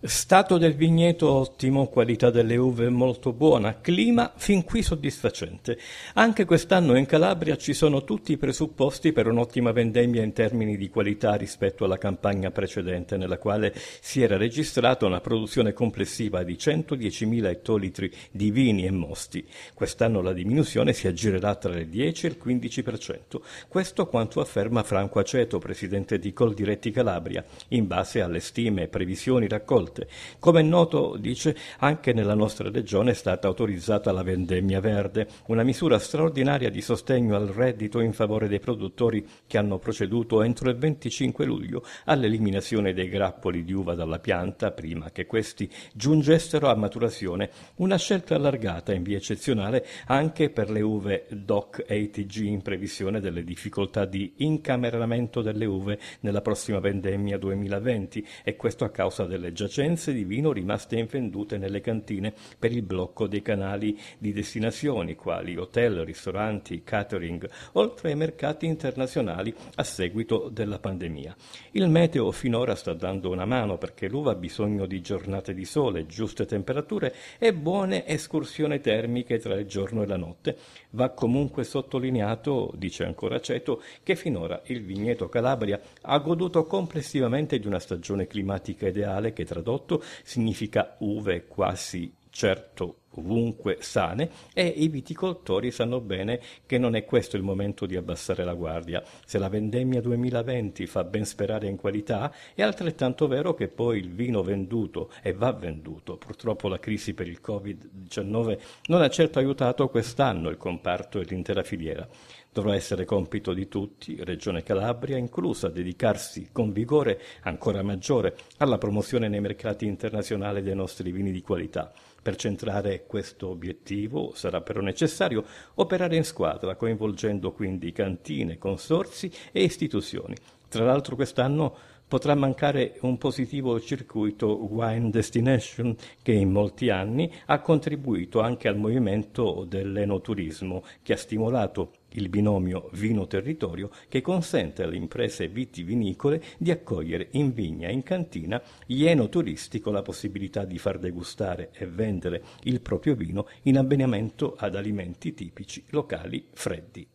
Stato del vigneto ottimo, qualità delle uve molto buona, clima fin qui soddisfacente. Anche quest'anno in Calabria ci sono tutti i presupposti per un'ottima vendemmia in termini di qualità rispetto alla campagna precedente, nella quale si era registrata una produzione complessiva di 110.000 ettolitri di vini e mosti. Quest'anno la diminuzione si aggirerà tra il 10 e il 15%. Questo quanto afferma Franco Aceto, presidente di Coldiretti Calabria, in base alle stime e previsioni raccolte oltre. Come è noto, dice, anche nella nostra regione è stata autorizzata la vendemmia verde, una misura straordinaria di sostegno al reddito in favore dei produttori che hanno proceduto entro il 25 luglio all'eliminazione dei grappoli di uva dalla pianta prima che questi giungessero a maturazione, una scelta allargata in via eccezionale anche per le uve DOC e ITG in previsione delle difficoltà di incameramento delle uve nella prossima vendemmia 2020 e questo a causa delle giacenze scenze di vino rimaste invendute nelle cantine per il blocco dei canali di destinazioni quali hotel, ristoranti, catering, oltre ai mercati internazionali a seguito della pandemia. Il meteo finora sta dando una mano perché l'uva ha bisogno di giornate di sole, giuste temperature e buone escursioni termiche tra il giorno e la notte. Va comunque sottolineato, dice ancora Ceto, che finora il vigneto Calabria ha goduto complessivamente di una stagione climatica ideale che tradotto tradotto significa uve quasi certo ovunque sane e i viticoltori sanno bene che non è questo il momento di abbassare la guardia. Se la vendemmia 2020 fa ben sperare in qualità, è altrettanto vero che poi il vino venduto e va venduto. Purtroppo la crisi per il Covid-19 non ha certo aiutato quest'anno il comparto e l'intera filiera. Dovrà essere compito di tutti, Regione Calabria inclusa, dedicarsi con vigore ancora maggiore alla promozione nei mercati internazionali dei nostri vini di qualità, per centrare questo obiettivo sarà però necessario operare in squadra, coinvolgendo quindi cantine, consorsi e istituzioni. Tra l'altro quest'anno potrà mancare un positivo circuito Wine Destination che in molti anni ha contribuito anche al movimento dell'enoturismo che ha stimolato il binomio vino-territorio che consente alle imprese vitivinicole di accogliere in vigna e in cantina gli enoturisti con la possibilità di far degustare e vendere il proprio vino in abbinamento ad alimenti tipici locali freddi.